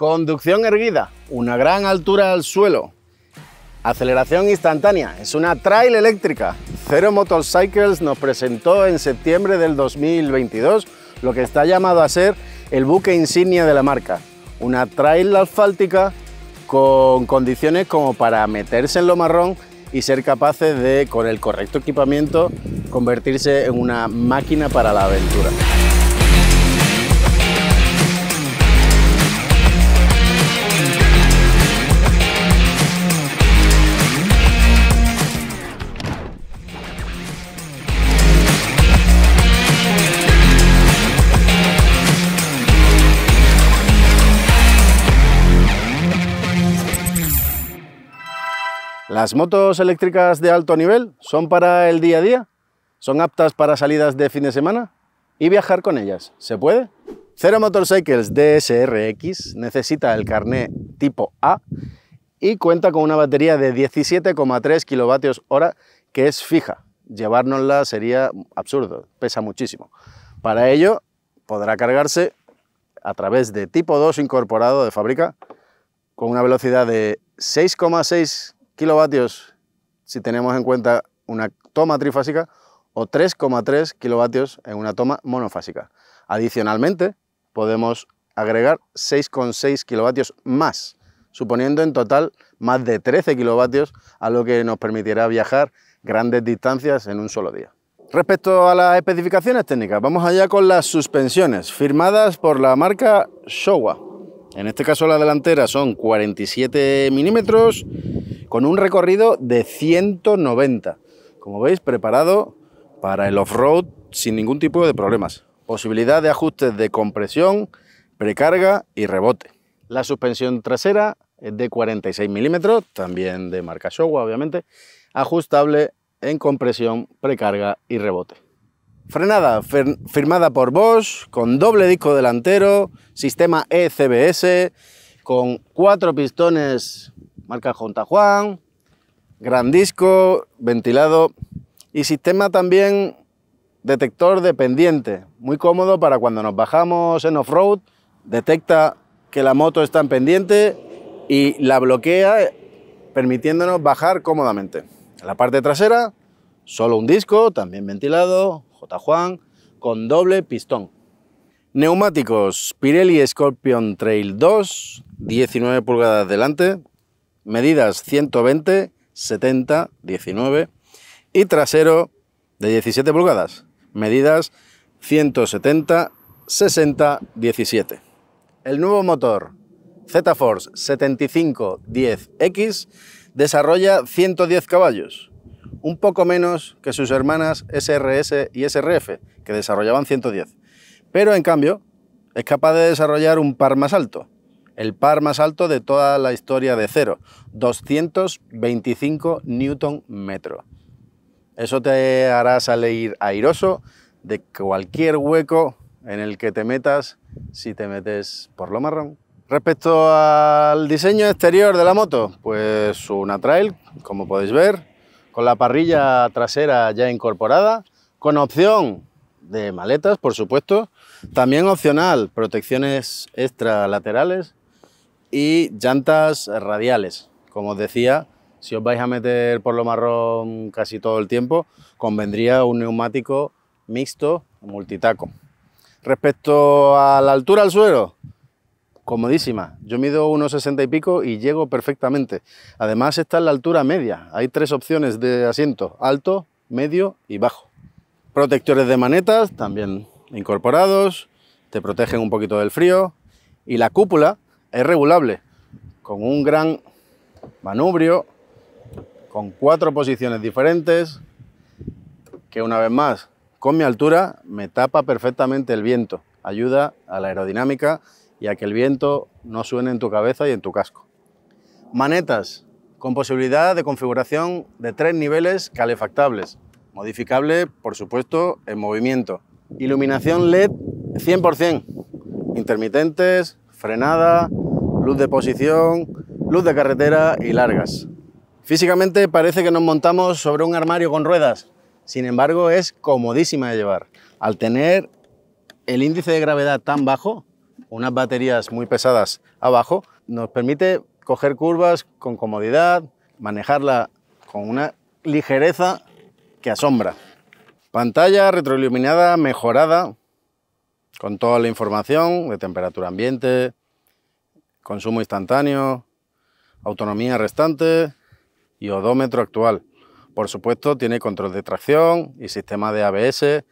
Conducción erguida, una gran altura al suelo. Aceleración instantánea, es una trail eléctrica. Zero Motorcycles nos presentó en septiembre del 2022 lo que está llamado a ser el buque insignia de la marca. Una trail asfáltica con condiciones como para meterse en lo marrón y ser capaces de, con el correcto equipamiento, convertirse en una máquina para la aventura. Las motos eléctricas de alto nivel son para el día a día, son aptas para salidas de fin de semana y viajar con ellas. ¿Se puede? Zero Motorcycles DSRX necesita el carné tipo A y cuenta con una batería de 17,3 kWh que es fija. Llevárnosla sería absurdo, pesa muchísimo. Para ello podrá cargarse a través de tipo 2 incorporado de fábrica con una velocidad de 6,6 kilovatios si tenemos en cuenta una toma trifásica o 3,3 kilovatios en una toma monofásica. Adicionalmente, podemos agregar 6,6 kilovatios más, suponiendo en total más de 13 kilovatios, a lo que nos permitirá viajar grandes distancias en un solo día. Respecto a las especificaciones técnicas, vamos allá con las suspensiones, firmadas por la marca Showa. En este caso la delantera son 47 milímetros con un recorrido de 190. Como veis, preparado para el off-road sin ningún tipo de problemas. Posibilidad de ajustes de compresión, precarga y rebote. La suspensión trasera es de 46 milímetros, también de marca Showa, obviamente, ajustable en compresión, precarga y rebote. Frenada firmada por Bosch, con doble disco delantero, sistema ECBS, con cuatro pistones marca Junta Juan, gran disco, ventilado y sistema también detector de pendiente, muy cómodo para cuando nos bajamos en off-road, detecta que la moto está en pendiente y la bloquea permitiéndonos bajar cómodamente. En la parte trasera, solo un disco, también ventilado, J. Juan, con doble pistón. Neumáticos Pirelli Scorpion Trail 2, 19 pulgadas delante, medidas 120, 70, 19 y trasero de 17 pulgadas, medidas 170, 60, 17. El nuevo motor Z-Force 7510X desarrolla 110 caballos, un poco menos que sus hermanas SRS y SRF, que desarrollaban 110, pero en cambio es capaz de desarrollar un par más alto, el par más alto de toda la historia de cero, 225 newton metro. Eso te hará salir airoso de cualquier hueco en el que te metas si te metes por lo marrón. Respecto al diseño exterior de la moto, pues una trail, como podéis ver, con la parrilla trasera ya incorporada, con opción de maletas, por supuesto, también opcional, protecciones extra laterales y llantas radiales. Como os decía, si os vais a meter por lo marrón casi todo el tiempo, convendría un neumático mixto multitaco. Respecto a la altura al suelo, comodísima. Yo mido unos 60 y pico y llego perfectamente. Además, está en la altura media. Hay tres opciones de asiento, alto, medio y bajo. Protectores de manetas también incorporados, te protegen un poquito del frío. Y la cúpula, es regulable con un gran manubrio, con cuatro posiciones diferentes, que una vez más, con mi altura, me tapa perfectamente el viento. Ayuda a la aerodinámica y a que el viento no suene en tu cabeza y en tu casco. Manetas, con posibilidad de configuración de tres niveles calefactables, modificable, por supuesto, en movimiento. Iluminación LED 100%, intermitentes, frenada, luz de posición, luz de carretera y largas. Físicamente parece que nos montamos sobre un armario con ruedas, sin embargo es comodísima de llevar. Al tener el índice de gravedad tan bajo, unas baterías muy pesadas abajo, nos permite coger curvas con comodidad, manejarla con una ligereza que asombra. Pantalla retroiluminada mejorada con toda la información de temperatura ambiente, consumo instantáneo, autonomía restante y odómetro actual. Por supuesto, tiene control de tracción y sistema de ABS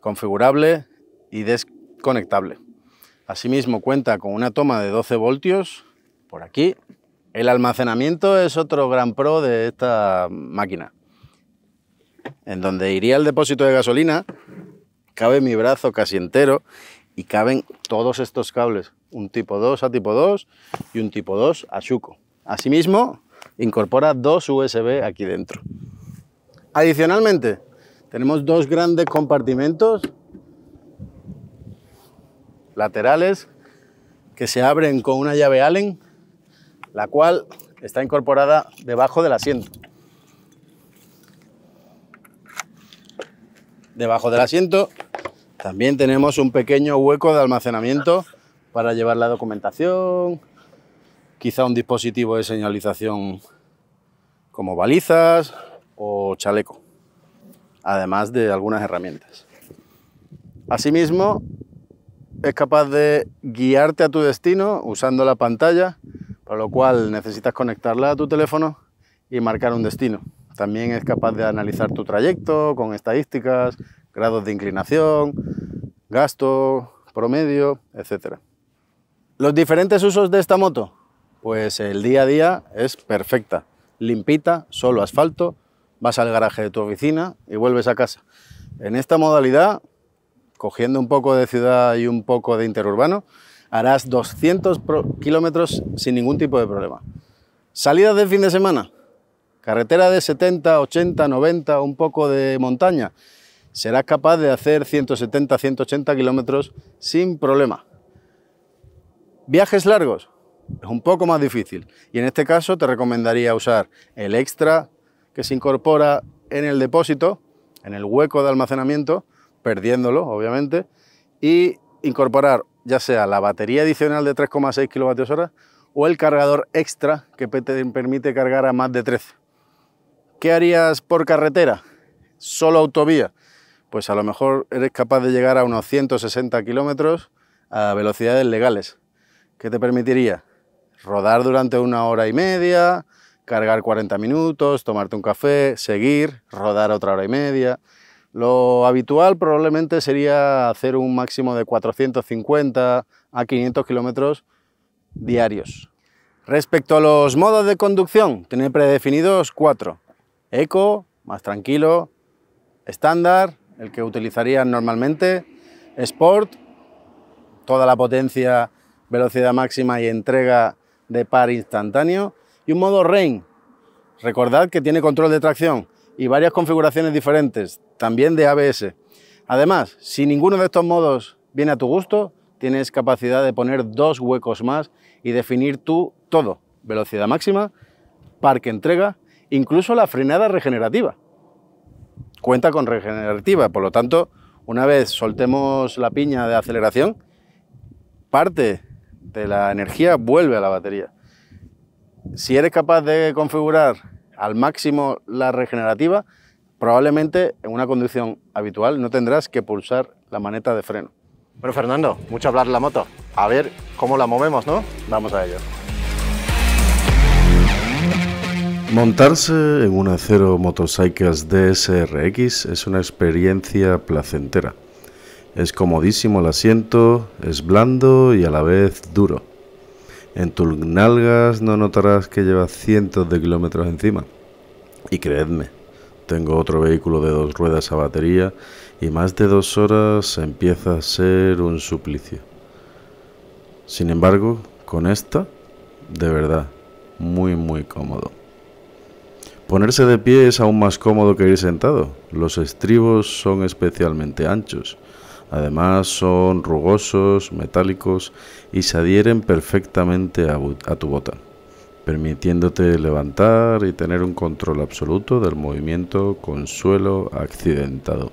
configurable y desconectable. Asimismo, cuenta con una toma de 12 voltios por aquí. El almacenamiento es otro gran pro de esta máquina, en donde iría el depósito de gasolina cabe mi brazo casi entero y caben todos estos cables, un tipo 2 a tipo 2 y un tipo 2 a suco. Asimismo, incorpora dos USB aquí dentro. Adicionalmente, tenemos dos grandes compartimentos laterales que se abren con una llave Allen, la cual está incorporada debajo del asiento. Debajo del asiento también tenemos un pequeño hueco de almacenamiento para llevar la documentación, quizá un dispositivo de señalización como balizas o chaleco, además de algunas herramientas. Asimismo, es capaz de guiarte a tu destino usando la pantalla, para lo cual necesitas conectarla a tu teléfono y marcar un destino. También es capaz de analizar tu trayecto con estadísticas, grados de inclinación, gasto promedio, etc. Los diferentes usos de esta moto, pues el día a día es perfecta, limpita, solo asfalto, vas al garaje de tu oficina y vuelves a casa. En esta modalidad, cogiendo un poco de ciudad y un poco de interurbano, harás 200 kilómetros sin ningún tipo de problema. Salidas de fin de semana, carretera de 70, 80, 90, un poco de montaña, ...serás capaz de hacer 170-180 kilómetros sin problema. Viajes largos es un poco más difícil y en este caso te recomendaría usar el extra que se incorpora en el depósito, en el hueco de almacenamiento, perdiéndolo obviamente, y incorporar ya sea la batería adicional de 3,6 kWh o el cargador extra que te permite cargar a más de 13. ¿Qué harías por carretera? Solo autovía pues a lo mejor eres capaz de llegar a unos 160 kilómetros a velocidades legales. ¿Qué te permitiría? Rodar durante una hora y media, cargar 40 minutos, tomarte un café, seguir, rodar otra hora y media. Lo habitual probablemente sería hacer un máximo de 450 a 500 kilómetros diarios. Respecto a los modos de conducción, tiene predefinidos cuatro. Eco, más tranquilo, estándar, el que utilizarían normalmente, Sport, toda la potencia, velocidad máxima y entrega de par instantáneo, y un modo Rain. Recordad que tiene control de tracción y varias configuraciones diferentes, también de ABS. Además, si ninguno de estos modos viene a tu gusto, tienes capacidad de poner dos huecos más y definir tú todo, velocidad máxima, par que entrega, incluso la frenada regenerativa cuenta con regenerativa, por lo tanto, una vez soltemos la piña de aceleración, parte de la energía vuelve a la batería. Si eres capaz de configurar al máximo la regenerativa, probablemente en una conducción habitual no tendrás que pulsar la maneta de freno. Bueno, Fernando, mucho hablar de la moto. A ver cómo la movemos, ¿no? Vamos a ello. Montarse en un Acero Motorcycles DSRX es una experiencia placentera. Es comodísimo el asiento, es blando y a la vez duro. En tus nalgas no notarás que llevas cientos de kilómetros encima. Y creedme, tengo otro vehículo de dos ruedas a batería y más de dos horas empieza a ser un suplicio. Sin embargo, con esta, de verdad, muy muy cómodo. Ponerse de pie es aún más cómodo que ir sentado. Los estribos son especialmente anchos. Además son rugosos, metálicos y se adhieren perfectamente a, tu bota, permitiéndote levantar y tener un control absoluto del movimiento con suelo accidentado.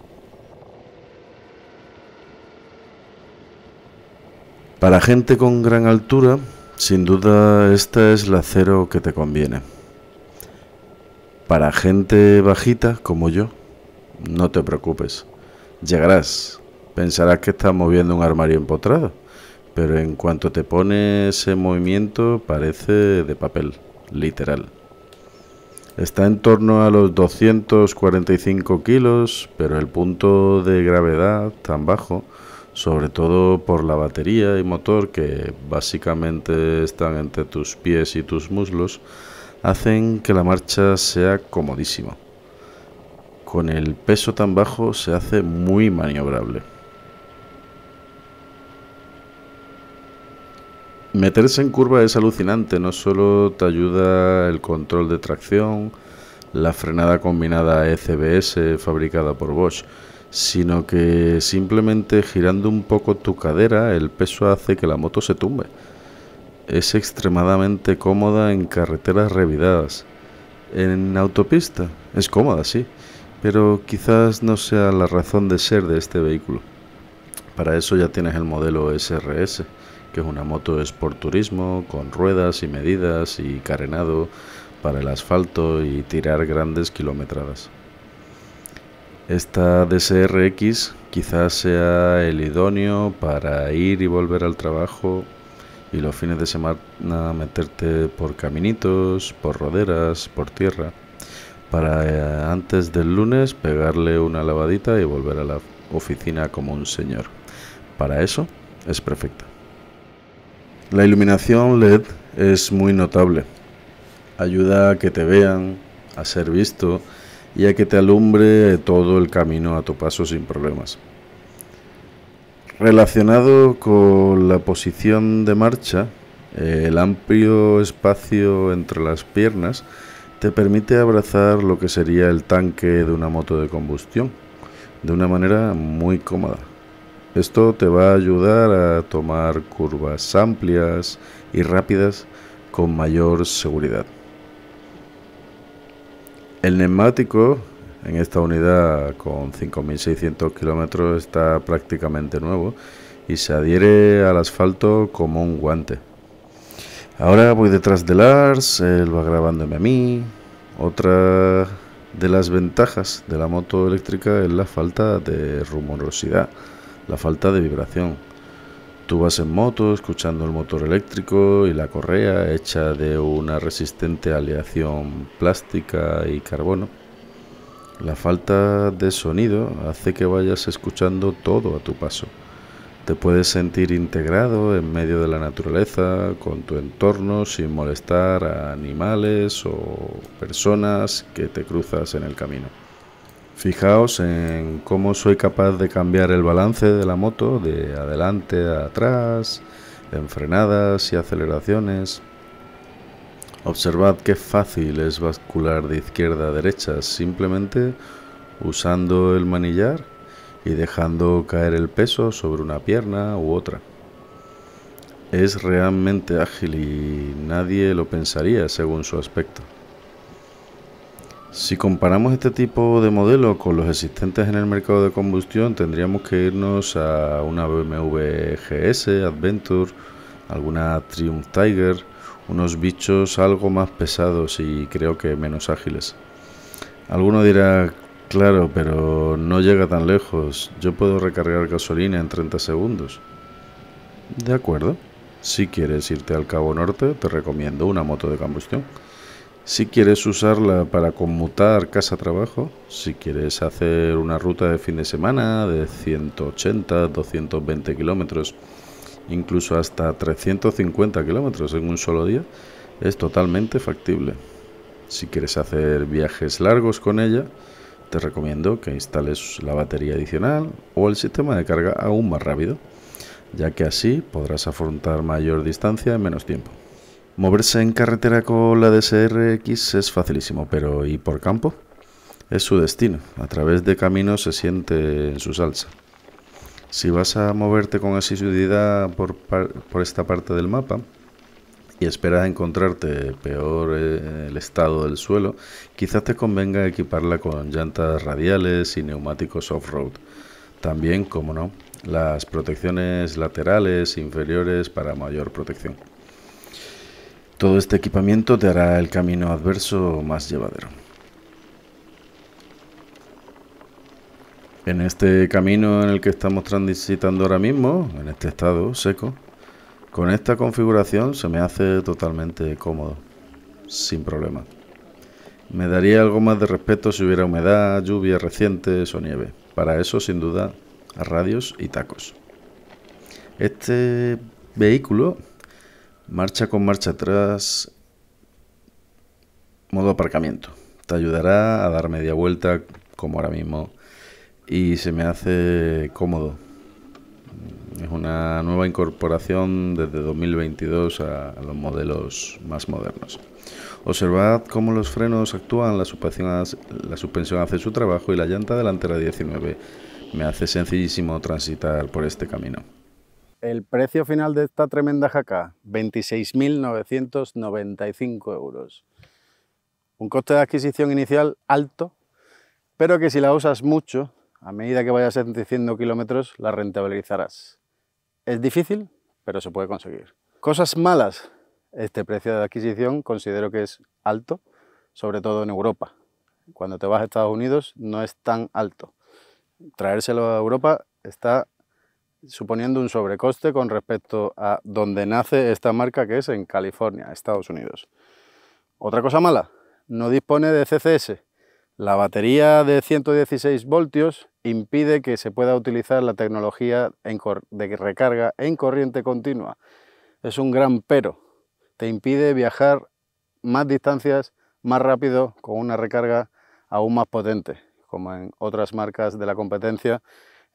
Para gente con gran altura, sin duda esta es la cero que te conviene. Para gente bajita como yo, no te preocupes. Llegarás. Pensarás que estás moviendo un armario empotrado. Pero en cuanto te pones ese movimiento, parece de papel, literal. Está en torno a los 245 kilos, pero el punto de gravedad tan bajo, sobre todo por la batería y motor que básicamente están entre tus pies y tus muslos, hacen que la marcha sea comodísima. Con el peso tan bajo se hace muy maniobrable. Meterse en curva es alucinante, no solo te ayuda el control de tracción, la frenada combinada ECBS fabricada por Bosch, sino que simplemente girando un poco tu cadera el peso hace que la moto se tumbe. Es extremadamente cómoda en carreteras revidadas. En autopista es cómoda, sí, pero quizás no sea la razón de ser de este vehículo. Para eso ya tienes el modelo SRS, que es una moto Sport Turismo con ruedas y medidas y carenado para el asfalto y tirar grandes kilometradas. Esta DSRX quizás sea el idóneo para ir y volver al trabajo y los fines de semana meterte por caminitos, por roderas, por tierra, para eh, antes del lunes pegarle una lavadita y volver a la oficina como un señor. Para eso es perfecta. La iluminación LED es muy notable. Ayuda a que te vean, a ser visto y a que te alumbre todo el camino a tu paso sin problemas. Relacionado con la posición de marcha, el amplio espacio entre las piernas te permite abrazar lo que sería el tanque de una moto de combustión de una manera muy cómoda. Esto te va a ayudar a tomar curvas amplias y rápidas con mayor seguridad. El neumático en esta unidad con 5.600 kilómetros está prácticamente nuevo y se adhiere al asfalto como un guante. Ahora voy detrás de Lars, él va grabándome a mí. Otra de las ventajas de la moto eléctrica es la falta de rumorosidad, la falta de vibración. Tú vas en moto escuchando el motor eléctrico y la correa hecha de una resistente aleación plástica y carbono la falta de sonido hace que vayas escuchando todo a tu paso. Te puedes sentir integrado en medio de la naturaleza, con tu entorno, sin molestar a animales o personas que te cruzas en el camino. Fijaos en cómo soy capaz de cambiar el balance de la moto de adelante a atrás, en frenadas y aceleraciones. Observad qué fácil es bascular de izquierda a derecha simplemente usando el manillar y dejando caer el peso sobre una pierna u otra. Es realmente ágil y nadie lo pensaría según su aspecto. Si comparamos este tipo de modelo con los existentes en el mercado de combustión, tendríamos que irnos a una BMW GS Adventure, alguna Triumph Tiger, unos bichos algo más pesados y creo que menos ágiles. Alguno dirá, claro, pero no llega tan lejos, yo puedo recargar gasolina en 30 segundos. De acuerdo, si quieres irte al Cabo Norte, te recomiendo una moto de combustión. Si quieres usarla para conmutar casa-trabajo, si quieres hacer una ruta de fin de semana de 180, 220 kilómetros, incluso hasta 350 kilómetros en un solo día, es totalmente factible. Si quieres hacer viajes largos con ella, te recomiendo que instales la batería adicional o el sistema de carga aún más rápido, ya que así podrás afrontar mayor distancia en menos tiempo. Moverse en carretera con la DSRX es facilísimo, pero ¿y por campo? Es su destino, a través de caminos se siente en su salsa. Si vas a moverte con asiduidad por, por esta parte del mapa, y esperas encontrarte peor eh, el estado del suelo, quizás te convenga equiparla con llantas radiales y neumáticos off-road. También, como no, las protecciones laterales inferiores para mayor protección. Todo este equipamiento te hará el camino adverso más llevadero. En este camino en el que estamos transitando ahora mismo, en este estado seco, con esta configuración se me hace totalmente cómodo, sin problema. Me daría algo más de respeto si hubiera humedad, lluvia recientes o nieve. Para eso, sin duda, a radios y tacos. Este vehículo marcha con marcha atrás, modo aparcamiento. Te ayudará a dar media vuelta, como ahora mismo y se me hace cómodo. Es una nueva incorporación desde 2022 a, los modelos más modernos. Observad cómo los frenos actúan, la suspensión, la suspensión hace su trabajo y la llanta delantera 19 me hace sencillísimo transitar por este camino. El precio final de esta tremenda jaca, 26.995 euros. Un coste de adquisición inicial alto, pero que si la usas mucho, a medida que vayas haciendo kilómetros, la rentabilizarás. Es difícil, pero se puede conseguir. Cosas malas. Este precio de adquisición considero que es alto, sobre todo en Europa. Cuando te vas a Estados Unidos no es tan alto. Traérselo a Europa está suponiendo un sobrecoste con respecto a donde nace esta marca, que es en California, Estados Unidos. Otra cosa mala, no dispone de CCS, la batería de 116 voltios impide que se pueda utilizar la tecnología de recarga en corriente continua. Es un gran pero. Te impide viajar más distancias más rápido con una recarga aún más potente, como en otras marcas de la competencia,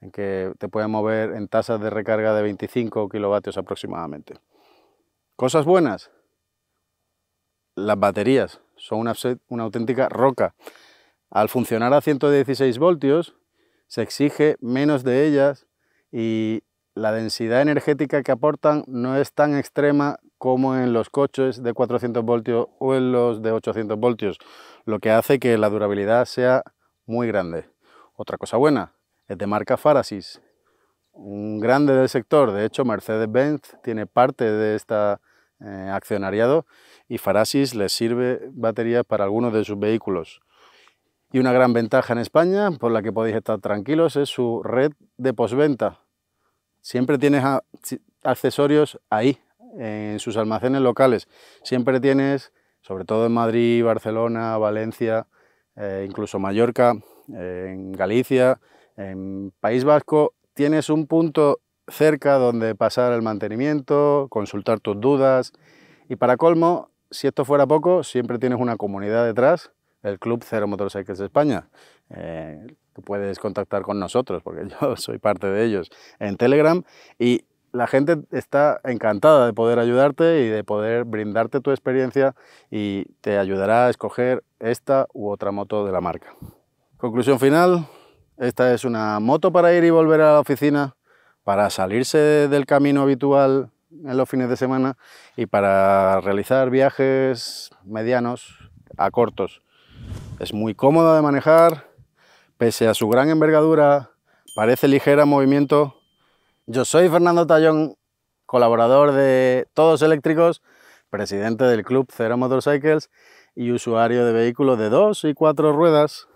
en que te puede mover en tasas de recarga de 25 kilovatios aproximadamente. Cosas buenas. Las baterías son una auténtica roca. Al funcionar a 116 voltios, se exige menos de ellas y la densidad energética que aportan no es tan extrema como en los coches de 400 voltios o en los de 800 voltios, lo que hace que la durabilidad sea muy grande. Otra cosa buena, es de marca Farasis, un grande del sector, de hecho Mercedes-Benz tiene parte de este accionariado y Farasis les sirve batería para algunos de sus vehículos. Y una gran ventaja en España, por la que podéis estar tranquilos, es su red de posventa. Siempre tienes accesorios ahí, en sus almacenes locales. Siempre tienes, sobre todo en Madrid, Barcelona, Valencia, eh, incluso Mallorca, en Galicia, en País Vasco, tienes un punto cerca donde pasar el mantenimiento, consultar tus dudas. Y para colmo, si esto fuera poco, siempre tienes una comunidad detrás el Club Cero Motorcycles España. Eh, tú puedes contactar con nosotros, porque yo soy parte de ellos, en Telegram. Y la gente está encantada de poder ayudarte y de poder brindarte tu experiencia y te ayudará a escoger esta u otra moto de la marca. Conclusión final, esta es una moto para ir y volver a la oficina, para salirse del camino habitual en los fines de semana y para realizar viajes medianos a cortos es muy cómoda de manejar, pese a su gran envergadura, parece ligera en movimiento. Yo soy Fernando Tallón, colaborador de Todos Eléctricos, presidente del club Cero Motorcycles y usuario de vehículos de dos y cuatro ruedas.